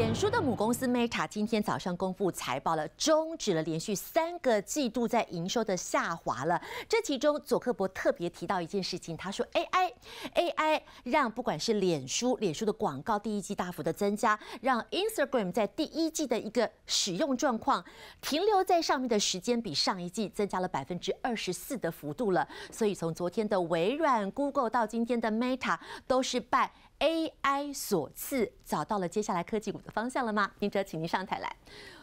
脸书的母公司 Meta 今天早上公布财报了，终止了连续三个季度在营收的下滑了。这其中，佐克伯特别提到一件事情，他说 AI，AI 让不管是脸书，脸书的广告第一季大幅的增加，让 Instagram 在第一季的一个使用状况停留在上面的时间比上一季增加了百分之二十四的幅度了。所以从昨天的微软、Google 到今天的 Meta 都是败。AI 所赐，找到了接下来科技股的方向了吗？明哲，请您上台来。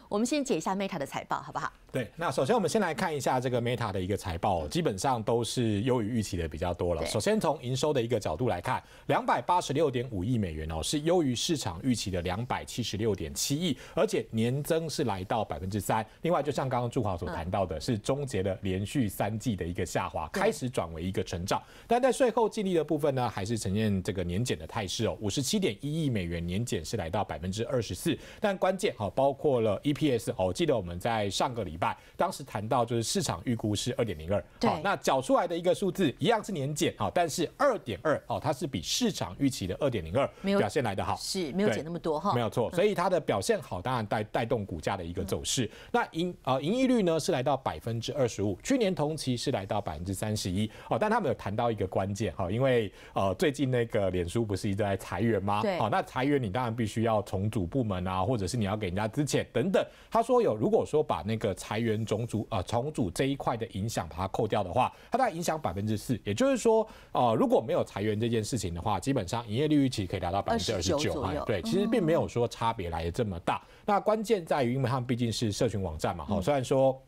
我们先解一下 Meta 的财报，好不好？对，那首先我们先来看一下这个 Meta 的一个财报，基本上都是优于预期的比较多了。首先从营收的一个角度来看，两百八十六点五亿美元哦，是优于市场预期的两百七十六点七亿，而且年增是来到百分之三。另外，就像刚刚朱华所谈到的，是终结了连续三季的一个下滑，开始转为一个成长。但在税后净利的部分呢，还是呈现这个年减的态势哦，五十七点一亿美元年减是来到百分之二十四。但关键哈，包括了一。P.S. 哦，记得我们在上个礼拜当时谈到，就是市场预估是二点零二，好，那缴出来的一个数字一样是年减，好，但是二点二，哦，它是比市场预期的二点零二表现来的好，是没有减那么多哈，没有错，所以它的表现好，当然带带动股价的一个走势。那盈呃盈利率呢是来到百分之二十五，去年同期是来到百分之三十一，哦，但他们有谈到一个关键，哈，因为呃最近那个脸书不是一直在裁员吗？对，好，那裁员你当然必须要重组部门啊，或者是你要给人家资遣等等。他说有，如果说把那个裁员重组啊重组这一块的影响把它扣掉的话，它大概影响百分之四。也就是说，啊，如果没有裁员这件事情的话，基本上营业利率其实可以达到百分之二十九哈，对，其实并没有说差别来这么大。那关键在于，因为他们毕竟是社群网站嘛，哈，虽然说。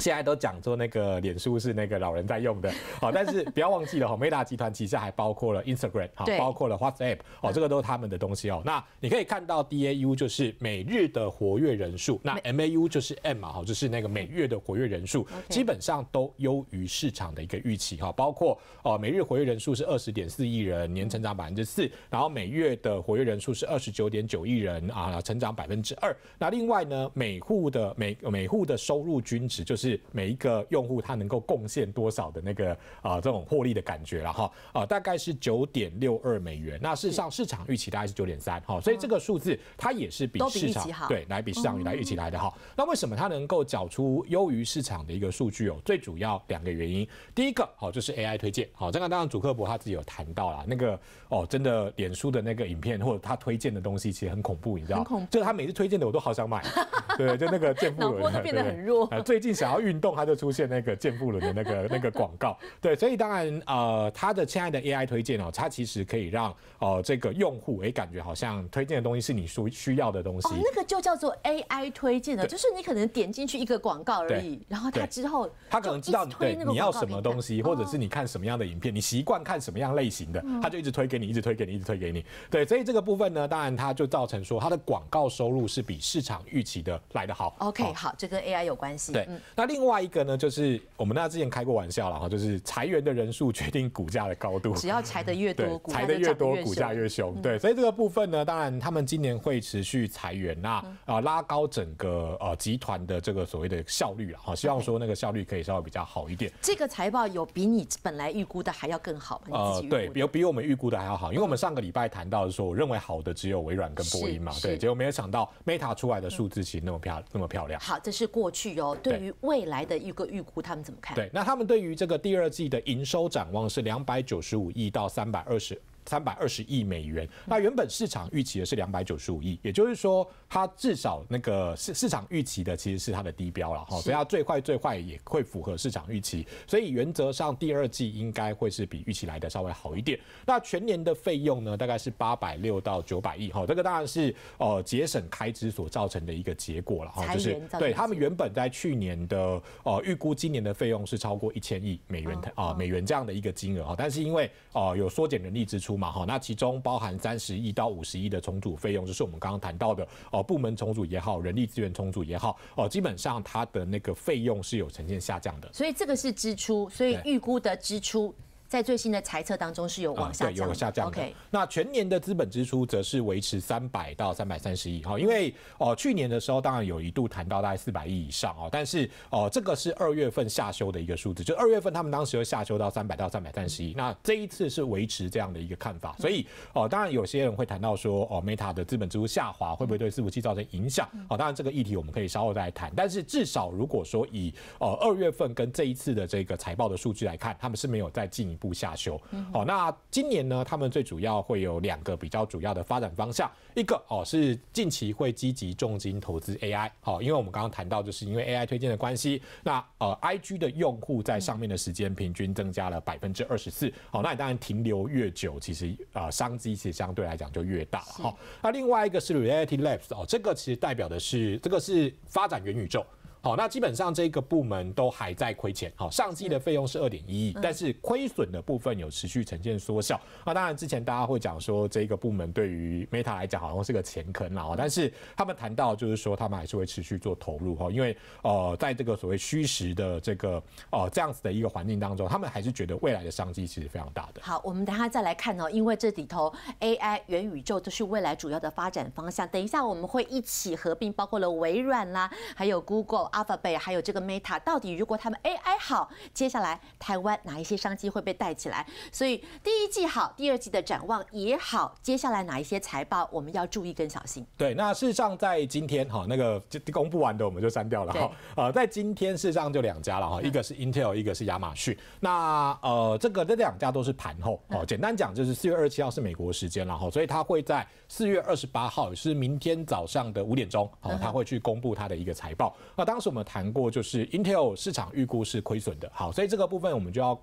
现在都讲做那个脸书是那个老人在用的，好，但是不要忘记了哈，Meta 集团旗下还包括了 Instagram，好，包括了 WhatsApp，哦，这个都是他们的东西哦。那你可以看到 DAU 就是每日的活跃人数，那 MAU 就是 M 嘛，哈，就是那个每月的活跃人数，基本上都优于市场的一个预期哈。包括哦，每日活跃人数是二十点四亿人，年成长百分之四，然后每月的活跃人数是二十九点九亿人啊，成长百分之二。那另外呢，每户的每每户的收入均值就是。是每一个用户他能够贡献多少的那个啊这种获利的感觉了哈啊大概是九点六二美元，那事实上市场预期大概是九点三哈，所以这个数字它也是比市场对来比市场来预期来的哈。那为什么它能够缴出优于市场的一个数据哦？最主要两个原因，第一个好就是 AI 推荐好，这个当然主客博他自己有谈到了那个哦，真的脸书的那个影片或者他推荐的东西其实很恐怖，你知道怖，就是他每次推荐的我都好想买，对，就那个健步罗变得很弱，最近想要。运动，它就出现那个健步轮的那个 那个广告，对，所以当然呃，它的亲爱的 AI 推荐哦，它其实可以让哦这个用户也感觉好像推荐的东西是你需需要的东西。哦，那个就叫做 AI 推荐的，就是你可能点进去一个广告而已，然后它之后它可能知道你对你要什么东西，或者是你看什么样的影片，你习惯看什么样类型的，它就一直推给你，一直推给你，一直推给你。对，所以这个部分呢，当然它就造成说它的广告收入是比市场预期的来得好。OK，好，这跟 AI 有关系。对，那。另外一个呢，就是我们那之前开过玩笑了哈，就是裁员的人数决定股价的高度，只要裁的越多，裁的越多，股价越凶。对，所以这个部分呢，当然他们今年会持续裁员，那啊拉高整个呃集团的这个所谓的效率了哈，希望说那个效率可以稍微比较好一点。这个财报有比你本来预估的还要更好吗？呃，对比比我们预估的还要好，因为我们上个礼拜谈到是说，我认为好的只有微软跟波音嘛，对，结果没有想到 Meta 出来的数字其实那么漂那么漂亮。好，这是过去哦，对于未未来的一个预估，他们怎么看？对，那他们对于这个第二季的营收展望是两百九十五亿到三百二十。三百二十亿美元，那原本市场预期的是两百九十五亿，也就是说，它至少那个市市场预期的其实是它的低标了哈，所以它最快最快也会符合市场预期，所以原则上第二季应该会是比预期来的稍微好一点。那全年的费用呢，大概是八百六到九百亿哈，这个当然是呃节省开支所造成的一个结果了哈，就是对他们原本在去年的呃预估，今年的费用是超过一千亿美元啊美元这样的一个金额啊，但是因为呃有缩减人力支出。嘛哈，那其中包含三十亿到五十亿的重组费用，就是我们刚刚谈到的，哦，部门重组也好，人力资源重组也好，哦，基本上它的那个费用是有呈现下降的，所以这个是支出，所以预估的支出。在最新的财测当中是有往下对，有下降。的。那全年的资本支出则是维持三百到三百三十亿。哈，因为哦，去年的时候当然有一度谈到大概四百亿以上哦，但是哦，这个是二月份下修的一个数字，就二月份他们当时又下修到三百到三百三十亿。那这一次是维持这样的一个看法，所以哦，当然有些人会谈到说哦，Meta 的资本支出下滑会不会对伺服器造成影响？哦，当然这个议题我们可以稍后再谈。但是至少如果说以呃二月份跟这一次的这个财报的数据来看，他们是没有再进一步下修，好，那今年呢？他们最主要会有两个比较主要的发展方向，一个哦是近期会积极重金投资 AI，好，因为我们刚刚谈到，就是因为 AI 推荐的关系，那呃 IG 的用户在上面的时间平均增加了百分之二十四，好，那你当然停留越久，其实啊商机其实相对来讲就越大了，好，那另外一个是 Reality Labs 哦，这个其实代表的是这个是发展元宇宙。好，那基本上这个部门都还在亏钱。好，上季的费用是二点一亿，但是亏损的部分有持续呈现缩小。那当然之前大家会讲说这个部门对于 Meta 来讲好像是个钱坑啊，但是他们谈到就是说他们还是会持续做投入哈，因为呃在这个所谓虚实的这个哦这样子的一个环境当中，他们还是觉得未来的商机其实非常大的。好，我们等下再来看哦，因为这里头 AI、元宇宙都是未来主要的发展方向。等一下我们会一起合并，包括了微软啦，还有 Google。Alphabet 还有这个 Meta，到底如果他们 AI 好，接下来台湾哪一些商机会被带起来？所以第一季好，第二季的展望也好，接下来哪一些财报我们要注意跟小心？对，那事实上在今天哈，那个公布完的我们就删掉了哈。呃，在今天事实上就两家了哈，一个是 Intel，一个是亚马逊。那呃，这个这两家都是盘后哦。简单讲就是四月二十七号是美国时间，了哈，所以它会在四月二十八号，也是明天早上的五点钟，哦，它会去公布它的一个财报。那当当时我们谈过，就是 Intel 市场预估是亏损的，好，所以这个部分我们就要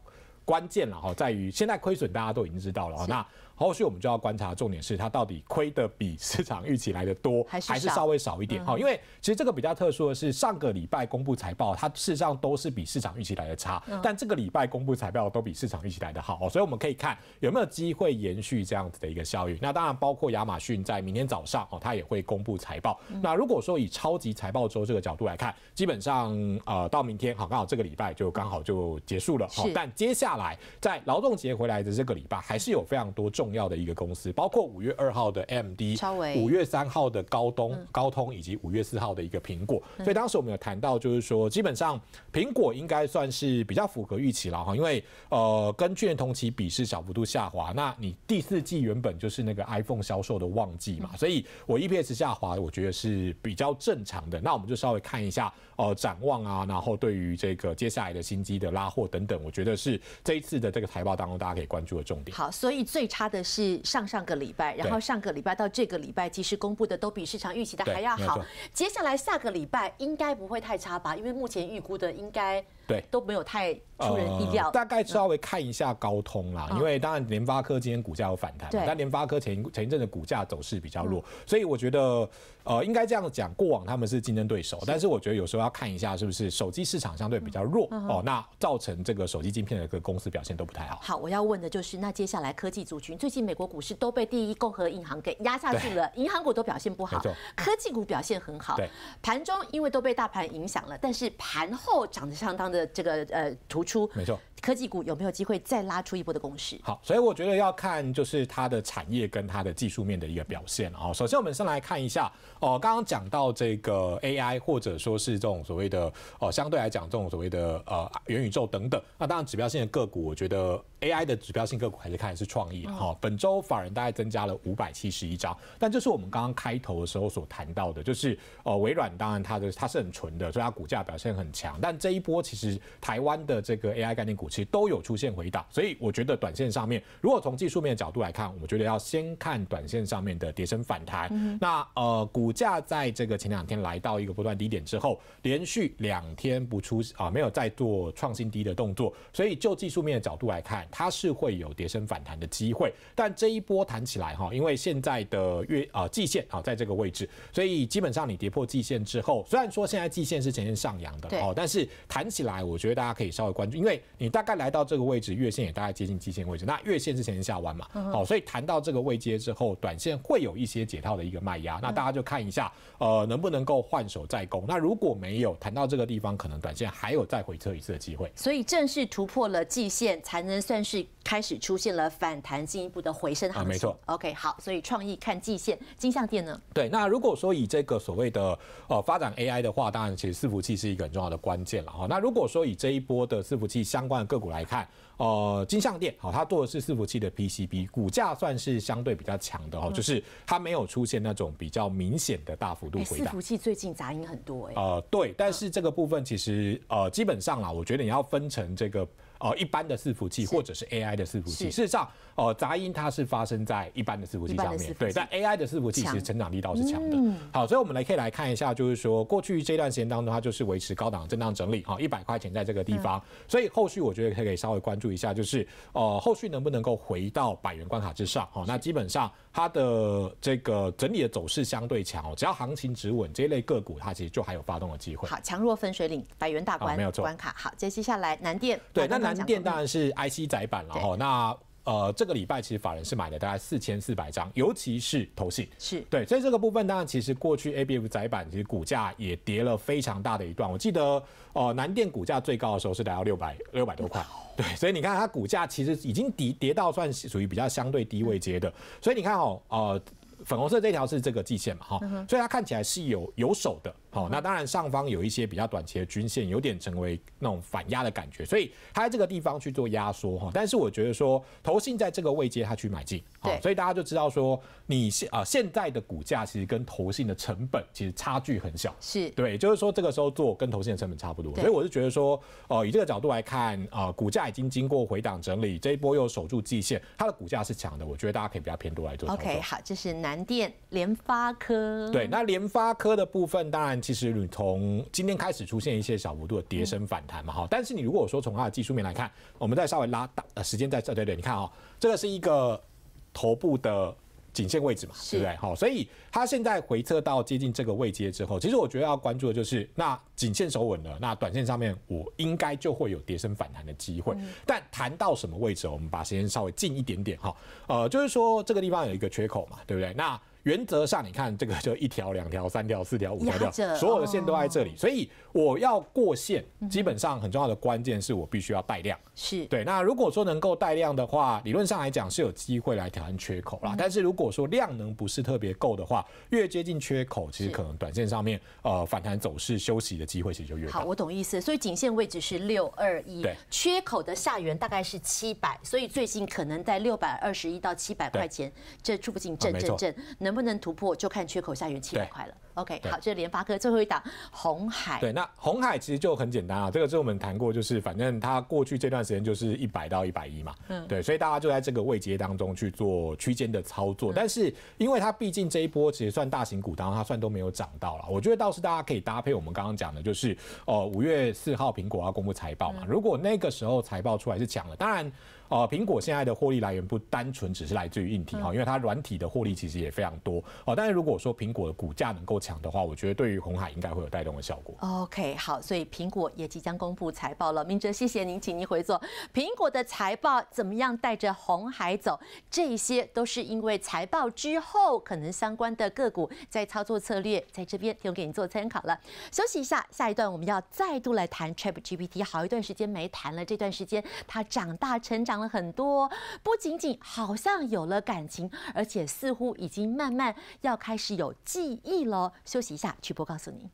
关键了哈，在于现在亏损大家都已经知道了，那。后续我们就要观察，重点是它到底亏的比市场预期来的多，还是稍微少一点？哈，因为其实这个比较特殊的是，上个礼拜公布财报，它事实上都是比市场预期来的差；但这个礼拜公布财报都比市场预期来的好。所以我们可以看有没有机会延续这样子的一个效应。那当然，包括亚马逊在明天早上，哦，它也会公布财报。那如果说以超级财报周这个角度来看，基本上，呃，到明天好，刚好这个礼拜就刚好就结束了。好，但接下来在劳动节回来的这个礼拜，还是有非常多重。重要的一个公司，包括五月二号的 MD，五月三号的高通、高通以及五月四号的一个苹果。所以当时我们有谈到，就是说，基本上苹果应该算是比较符合预期了哈，因为呃，跟去年同期比是小幅度下滑。那你第四季原本就是那个 iPhone 销售的旺季嘛，所以我 EPS 下滑，我觉得是比较正常的。那我们就稍微看一下呃展望啊，然后对于这个接下来的新机的拉货等等，我觉得是这一次的这个财报当中大家可以关注的重点。好，所以最差的。的是上上个礼拜，然后上个礼拜到这个礼拜，其实公布的都比市场预期的还要好。接下来下个礼拜应该不会太差吧？因为目前预估的应该。对，都没有太出人意料。大概稍微看一下高通啦，因为当然联发科今天股价有反弹，但联发科前前一阵的股价走势比较弱，所以我觉得呃应该这样讲，过往他们是竞争对手，但是我觉得有时候要看一下是不是手机市场相对比较弱哦，那造成这个手机晶片的个公司表现都不太好。好，我要问的就是，那接下来科技族群最近美国股市都被第一共和银行给压下去了，银行股都表现不好，科技股表现很好。对，盘中因为都被大盘影响了，但是盘后涨得相当的。的这个呃突出，没错。科技股有没有机会再拉出一波的攻势？好，所以我觉得要看就是它的产业跟它的技术面的一个表现哦。首先，我们先来看一下哦，刚刚讲到这个 AI 或者说是这种所谓的哦，相对来讲这种所谓的呃元宇宙等等。那当然，指标性的个股，我觉得 AI 的指标性个股还是看是创意哈。本周法人大概增加了五百七十一张，但这是我们刚刚开头的时候所谈到的，就是呃微软，当然它的它是很纯的，所以它股价表现很强。但这一波其实台湾的这个 AI 概念股。其实都有出现回档，所以我觉得短线上面，如果从技术面的角度来看，我们觉得要先看短线上面的跌升反弹。那呃，股价在这个前两天来到一个波段低点之后，连续两天不出啊，没有再做创新低的动作，所以就技术面的角度来看，它是会有跌升反弹的机会。但这一波弹起来哈，因为现在的月啊季线啊在这个位置，所以基本上你跌破季线之后，虽然说现在季线是呈现上扬的哦，但是弹起来，我觉得大家可以稍微关注，因为你。大概来到这个位置，月线也大概接近季线位置。那月线之前下弯嘛，好，所以谈到这个位阶之后，短线会有一些解套的一个卖压。那大家就看一下，呃，能不能够换手再攻？那如果没有谈到这个地方，可能短线还有再回撤一次的机会。所以，正式突破了季线，才能算是开始出现了反弹，进一步的回升。啊，没错。OK，好，所以创意看季线，金相店呢？对，那如果说以这个所谓的呃发展 AI 的话，当然其实伺服器是一个很重要的关键了哈。那如果说以这一波的伺服器相关。个股来看，呃，金相店好，它做的是伺服器的 PCB，股价算是相对比较强的哦，就是它没有出现那种比较明显的大幅度回。伺服器最近杂音很多，哎，呃，对，但是这个部分其实呃，基本上啦，我觉得你要分成这个。呃一般的伺服器或者是 AI 的伺服器，事实上，呃，杂音它是发生在一般的伺服器上面对，但 AI 的伺服器其实成长力道是强的。好，所以我们来可以来看一下，就是说过去这段时间当中，它就是维持高档震荡整理好，一百块钱在这个地方，所以后续我觉得可以稍微关注一下，就是呃，后续能不能够回到百元关卡之上哦。那基本上它的这个整理的走势相对强，哦，只要行情止稳，这一类个股它其实就还有发动的机会。好，强弱分水岭，百元大关，没有错关卡。好，接接下来南电对那。南店当然是 IC 载板了哈，那呃这个礼拜其实法人是买了大概四千四百张，尤其是头信，是对，所以这个部分当然其实过去 ABF 载板其实股价也跌了非常大的一段，我记得呃南电股价最高的时候是达到六百六百多块，对，所以你看它股价其实已经跌跌到算属于比较相对低位阶的，所以你看哦，呃粉红色这条是这个季线嘛哈，所以它看起来是有有手的。好，那当然上方有一些比较短期的均线，有点成为那种反压的感觉，所以它这个地方去做压缩哈。但是我觉得说，投信在这个位阶它去买进。对，所以大家就知道说，你现啊现在的股价其实跟投信的成本其实差距很小，是对，就是说这个时候做跟投信的成本差不多。所以我是觉得说，呃，以这个角度来看，啊，股价已经经过回档整理，这一波又守住季线，它的股价是强的，我觉得大家可以比较偏多来做。OK，好，这是南电联发科。对，那联发科的部分，当然其实你从今天开始出现一些小幅度的跌升反弹嘛，哈，但是你如果说从它的技术面来看，我们再稍微拉大呃时间再再对对，你看哦，这个是一个。头部的颈线位置嘛，对不对？好，所以它现在回撤到接近这个位阶之后，其实我觉得要关注的就是，那颈线守稳了，那短线上面我应该就会有跌升反弹的机会。但谈到什么位置，我们把时间稍微近一点点哈，呃，就是说这个地方有一个缺口嘛，对不对？那原则上，你看这个就一条、两条、三条、四条、五条条，所有的线都在这里。所以我要过线，基本上很重要的关键是我必须要带量。是对。那如果说能够带量的话，理论上来讲是有机会来挑战缺口啦。但是如果说量能不是特别够的话，越接近缺口，其实可能短线上面呃反弹走势休息的机会其实就越好。我懂意思。所以颈线位置是六二一，缺口的下缘大概是七百，所以最近可能在六百二十一到七百块钱这不进，震震震能。不能突破，就看缺口下元七百块了。OK，好，这是联发科最后一档红海。对，那红海其实就很简单啊，这个是我们谈过，就是反正它过去这段时间就是一百到一百一嘛。嗯，对，所以大家就在这个位阶当中去做区间的操作。但是因为它毕竟这一波其实算大型股当中，它算都没有涨到了。我觉得倒是大家可以搭配我们刚刚讲的，就是哦，五月四号苹果要公布财报嘛。如果那个时候财报出来是强了，当然。哦，苹果现在的获利来源不单纯只是来自于硬体哈，因为它软体的获利其实也非常多哦。但是如果说苹果的股价能够强的话，我觉得对于红海应该会有带动的效果。OK，好，所以苹果也即将公布财报了，明哲，谢谢您，请您回座。苹果的财报怎么样带着红海走？这些都是因为财报之后可能相关的个股在操作策略，在这边提供给您做参考了。休息一下，下一段我们要再度来谈 ChatGPT，好一段时间没谈了，这段时间它长大成长。讲了很多，不仅仅好像有了感情，而且似乎已经慢慢要开始有记忆了。休息一下，曲波告诉你。